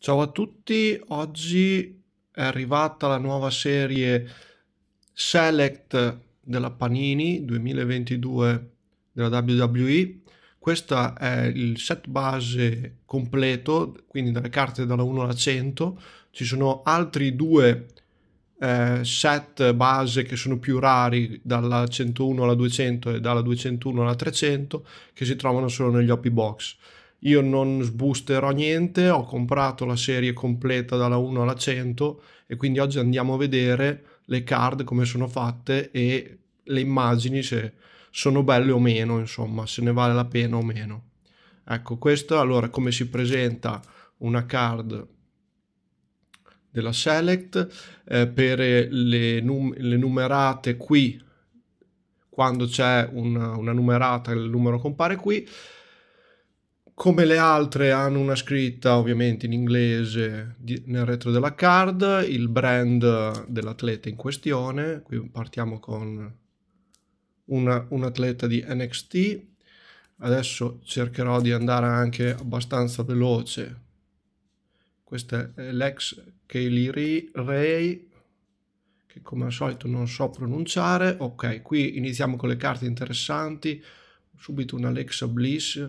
Ciao a tutti, oggi è arrivata la nuova serie Select della Panini 2022 della WWE. Questo è il set base completo, quindi dalle carte dalla 1 alla 100. Ci sono altri due eh, set base che sono più rari, dalla 101 alla 200 e dalla 201 alla 300, che si trovano solo negli OP Box. Io non sboosterò niente, ho comprato la serie completa dalla 1 alla 100 e quindi oggi andiamo a vedere le card come sono fatte e le immagini se sono belle o meno, insomma, se ne vale la pena o meno. Ecco, questo allora come si presenta una card della Select eh, per le, num- le, numerate qui quando c'è una, una numerata il numero compare qui come le altre hanno una scritta ovviamente in inglese di, nel retro della card, il brand dell'atleta in questione, qui partiamo con una, un atleta di NXT, adesso cercherò di andare anche abbastanza veloce, questa è l'ex Kaylee Ray, che come al solito non so pronunciare, ok qui iniziamo con le carte interessanti, subito una Alexa Bliss,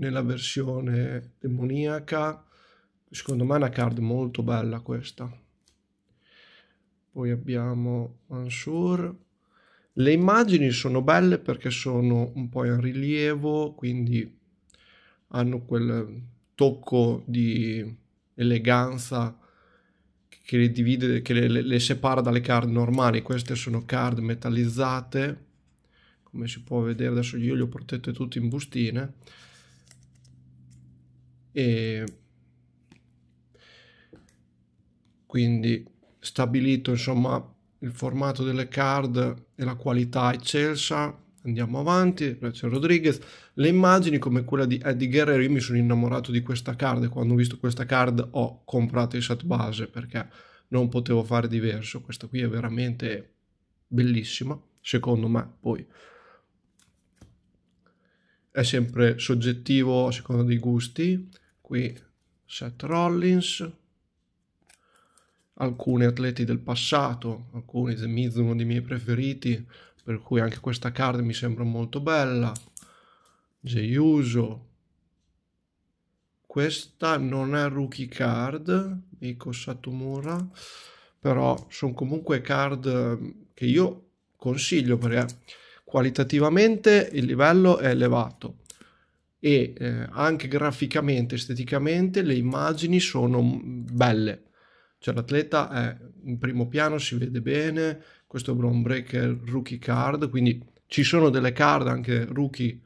nella versione demoniaca. Secondo me è una card molto bella questa. Poi abbiamo Mansur. Le immagini sono belle perché sono un po' in rilievo, quindi hanno quel tocco di eleganza che le divide, che le, le, separa dalle card normali. Queste sono card metallizzate, come si può vedere adesso io le ho protette tutte in bustine e quindi stabilito insomma il formato delle card e la qualità eccelsa andiamo avanti c'è Rodriguez le immagini come quella di Eddie Guerrero io mi sono innamorato di questa card quando ho visto questa card ho comprato il set base perché non potevo fare diverso questa qui è veramente bellissima secondo me poi è sempre soggettivo a seconda dei gusti qui Seth Rollins, alcuni atleti del passato, alcuni The Miz uno dei miei preferiti, per cui anche questa card mi sembra molto bella. Jey Uso. Questa non è rookie card, Miko Satomura, però sono comunque card mm, che io consiglio perché qualitativamente il livello è elevato e eh, anche graficamente, esteticamente, le immagini sono mm, belle. Cioè l'atleta è in primo piano, si vede bene, questo Brown Breaker rookie card, quindi ci sono delle card anche rookie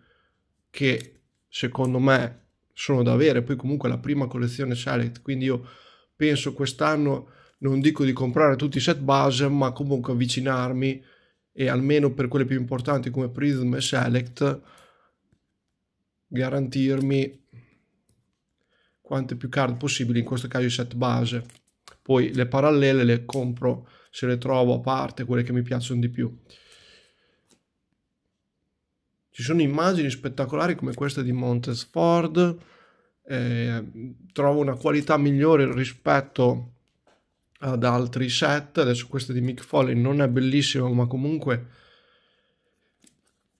che secondo me sono da avere, poi comunque la prima collezione Select, quindi io penso quest'anno non dico di comprare tutti i set base, ma comunque avvicinarmi e almeno per quelle più importanti come Prism e Select garantirmi quante più card possibili, in questo caso i set base. Poi le parallele le compro se le trovo a parte, quelle che mi piacciono di più. Ci sono immagini spettacolari come questa di Montesford, eh, trovo una qualità migliore rispetto ad altri set, adesso questa di Mick Foley non è bellissima ma comunque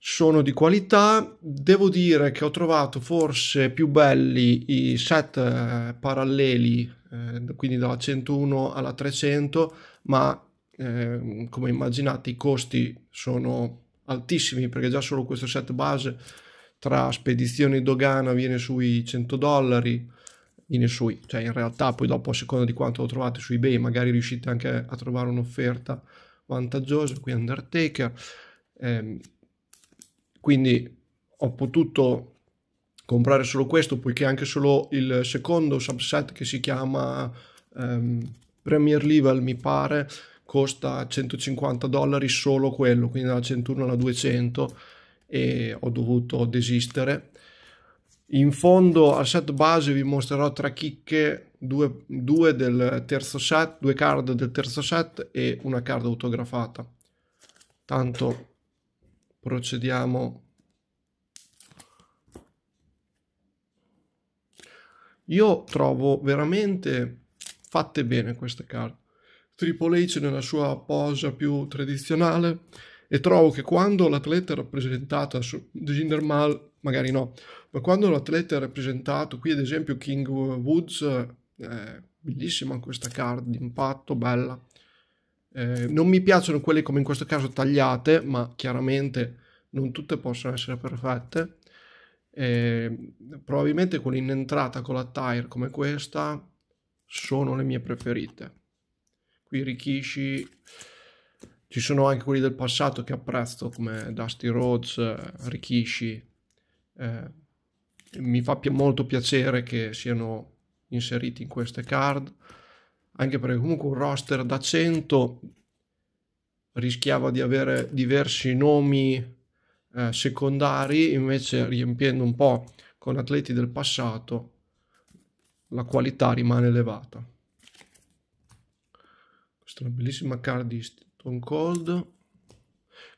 sono di qualità. Devo dire che ho trovato forse più belli i set eh, paralleli, eh, quindi dalla 101 alla 300, ma eh, come immaginate i costi sono altissimi perché già solo questo set base tra spedizione e dogana viene sui 100 dollari, viene sui, cioè in realtà poi dopo a seconda di quanto lo trovate su eBay magari riuscite anche a trovare un'offerta vantaggiosa, qui Undertaker. Eh, quindi ho potuto comprare solo questo poiché anche solo il secondo subset che si chiama ehm, Premier Level mi pare costa 150 dollari solo quello quindi dalla 101 alla 200 e ho dovuto desistere in fondo al set base vi mostrerò tre chicche due, due del terzo set due card del terzo set e una card autografata tanto procediamo io trovo veramente fatte bene queste carte Triple H nella sua posa più tradizionale e trovo che quando l'atleta è rappresentata su Jinder Mal, magari no, ma quando l'atleta è rappresentato, qui ad esempio King Woods, eh, bellissima questa card, impatto, bella, eh, non mi piacciono quelle come in questo caso tagliate, ma chiaramente non tutte possono essere perfette. Eh, probabilmente quelle in entrata con la tire come questa sono le mie preferite. Qui Rikishi, ci sono anche quelli del passato che apprezzo come Dusty Rhodes, Rikishi. Eh, mi fa molto piacere che siano inseriti in queste card anche perché comunque un roster da 100 rischiava di avere diversi nomi eh, secondari, invece riempiendo un po' con atleti del passato la qualità rimane elevata. Questa è una bellissima card di Stone Cold.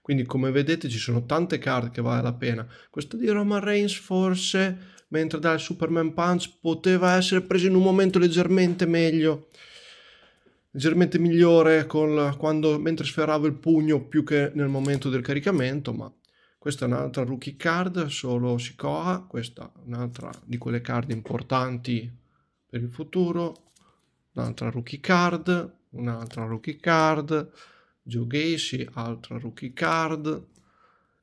Quindi come vedete ci sono tante card che vale la pena. Questa di Roman Reigns forse, mentre dal Superman Punch, poteva essere presa in un momento leggermente meglio leggermente migliore col, quando, mentre sferravo il pugno più che nel momento del caricamento, ma questa è un'altra rookie card, solo Sikoa, questa è un'altra di quelle card importanti per il futuro, un'altra rookie card, un'altra rookie card, Joe Gacy, altra rookie card,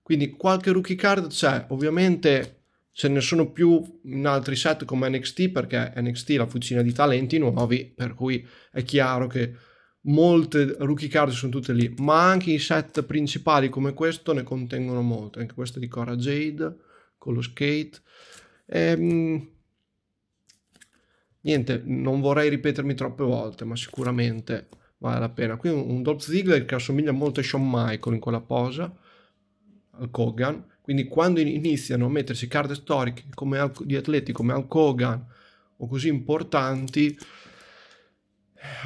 quindi qualche rookie card c'è, ovviamente ce ne sono più in altri set come NXT perché NXT è la fucina di talenti nuovi, per cui è chiaro che molte rookie card sono tutte lì, ma anche i set principali come questo ne contengono molte, anche questo di Cora Jade con lo skate. Ehm, niente, non vorrei ripetermi troppe volte, ma sicuramente vale la pena. Qui un, un Dolph Ziggler che assomiglia molto a Shawn Michael in quella posa, al Kogan, quindi quando iniziano a mettersi carte storiche come, di atleti come Al Kogan o così importanti,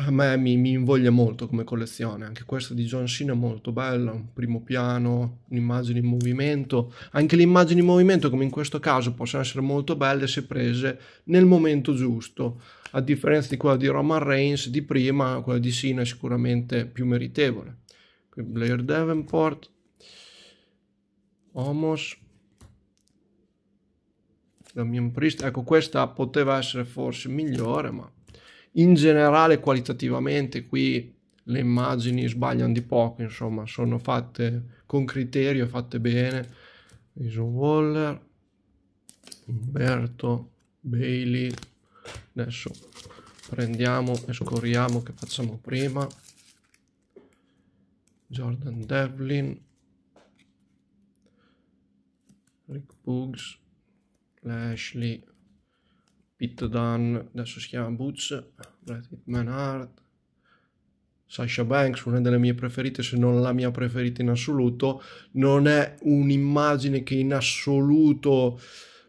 a me mi, mi, invoglia molto come collezione. Anche questa di John Cena è molto bella, un primo piano, un'immagine in movimento. Anche le immagini in movimento, come in questo caso, possono essere molto belle se prese nel momento giusto. A differenza di quella di Roman Reigns di prima, quella di Cena è sicuramente più meritevole. Blair Davenport, Όμως Damien Priest, ecco questa poteva essere forse migliore, ma in generale qualitativamente qui le immagini sbagliano di poco, insomma, sono fatte con criterio, fatte bene. Jason Waller, Umberto, Bailey, adesso prendiamo e scorriamo che facciamo prima. Jordan Devlin, Rick Boogs, Lashley, Pit Dunn, adesso si chiama Boots, Bret Hitman Hart, Sasha Banks, una delle mie preferite, se non la mia preferita in assoluto, non è un'immagine che in assoluto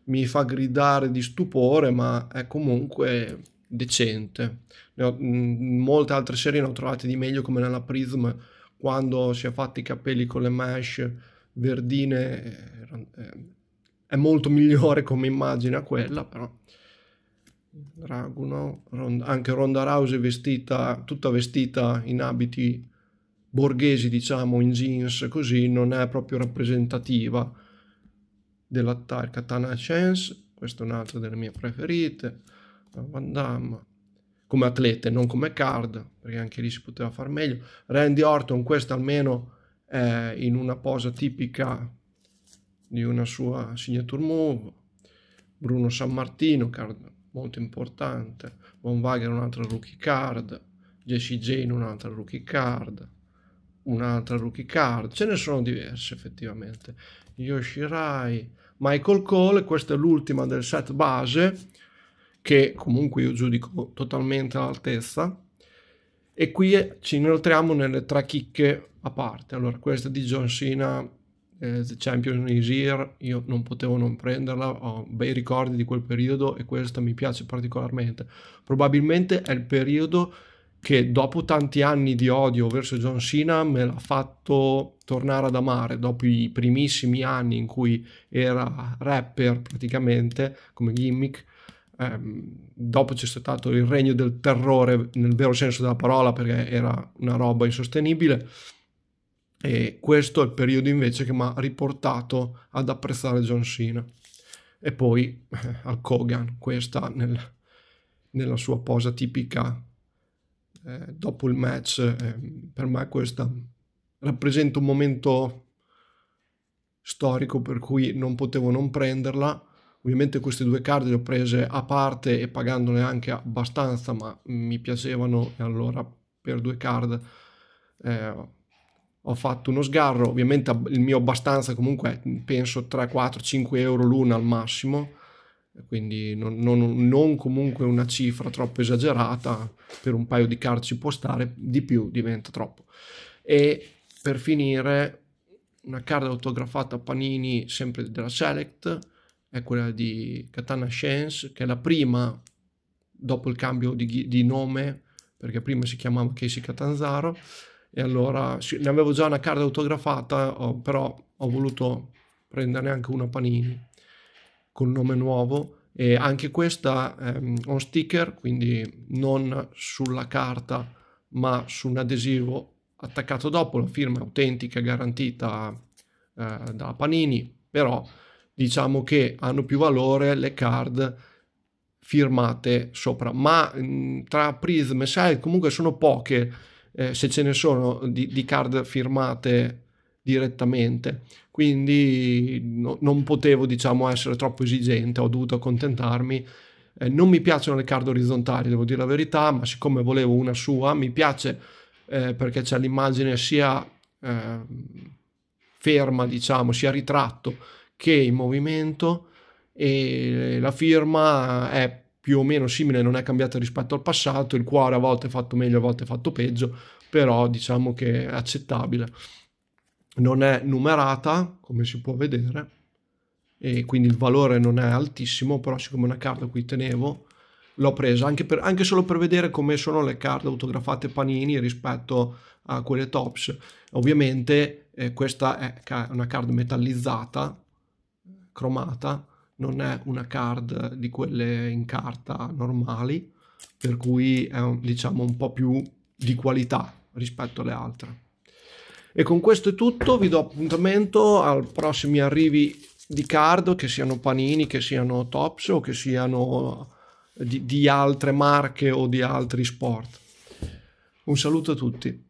mi fa gridare di stupore, ma è comunque decente. Ho, mh, mm, molte altre serie ne ho trovate di meglio, come nella Prism, quando si è fatti i capelli con le mesh Verdine eh, è molto migliore come immagine a quella, però. Draguno, anche Ronda Rousey vestita, tutta vestita in abiti borghesi, diciamo, in jeans, così, non è proprio rappresentativa dell'attacco. Katana Chance, questa è un'altra delle mie preferite, Van Damme, come atlete, non come card, perché anche lì si poteva far meglio. Randy Orton, questa almeno eh, in una posa tipica di una sua signature move, Bruno San Martino, card molto importante, Von Wagner un'altra rookie card, Jesse Jane un'altra rookie card, un'altra rookie card, ce ne sono diverse effettivamente, Yoshirai, Michael Cole, questa è l'ultima del set base, che comunque io giudico totalmente all'altezza, e qui ci inoltriamo nelle tre chicche a parte. Allora, questa di John Cena, eh, The Champion is Here, io non potevo non prenderla, ho bei ricordi di quel periodo e questa mi piace particolarmente. Probabilmente è il periodo che dopo tanti anni di odio verso John Cena me l'ha fatto tornare ad amare dopo i primissimi anni in cui era rapper praticamente come gimmick ehm, dopo c'è stato il regno del terrore nel vero senso della parola perché era una roba insostenibile e questo è il periodo invece che mi ha riportato ad apprezzare John Cena e poi eh, al Kogan questa nel, nella sua posa tipica eh, dopo il match eh, per me questa rappresenta un momento storico per cui non potevo non prenderla Ovviamente queste due card le ho prese a parte e pagandone anche abbastanza, ma mi piacevano e allora per due card eh, ho fatto uno sgarro. Ovviamente il mio abbastanza comunque penso 3, 4, 5 euro l'una al massimo, quindi non, non, non comunque una cifra troppo esagerata, per un paio di card ci può stare, di più diventa troppo. E per finire una card autografata a Panini sempre della Select è quella di Katana Shens, che è la prima dopo il cambio di, di nome, perché prima si chiamava Casey Catanzaro, e allora sì, ne avevo già una carta autografata, oh, però ho voluto prenderne anche una Panini con nome nuovo. E anche questa ehm, un sticker, quindi non sulla carta, ma su un adesivo attaccato dopo, la firma autentica garantita eh, da Panini, però diciamo che hanno più valore le card firmate sopra, ma mh, mm, tra Prism e Side comunque sono poche, eh, se ce ne sono, di, di card firmate direttamente. Quindi no, non potevo, diciamo, essere troppo esigente, ho dovuto accontentarmi. Eh, non mi piacciono le card orizzontali, devo dire la verità, ma siccome volevo una sua, mi piace eh, perché c'è l'immagine sia eh, ferma, diciamo, sia ritratto che in movimento e la firma è più o meno simile, non è cambiata rispetto al passato, il cuore a volte è fatto meglio, a volte è fatto peggio, però diciamo che è accettabile. Non è numerata, come si può vedere, e quindi il valore non è altissimo, però siccome è una carta a cui tenevo, l'ho presa anche, per, anche solo per vedere come sono le carte autografate Panini rispetto a quelle Tops. Ovviamente eh, questa è una carta metallizzata, cromata, non è una card di quelle in carta normali, per cui è un, diciamo un po' più di qualità rispetto alle altre. E con questo è tutto, vi do appuntamento al prossimi arrivi di card, che siano panini, che siano tops o che siano eh, di, di altre marche o di altri sport. Un saluto a tutti.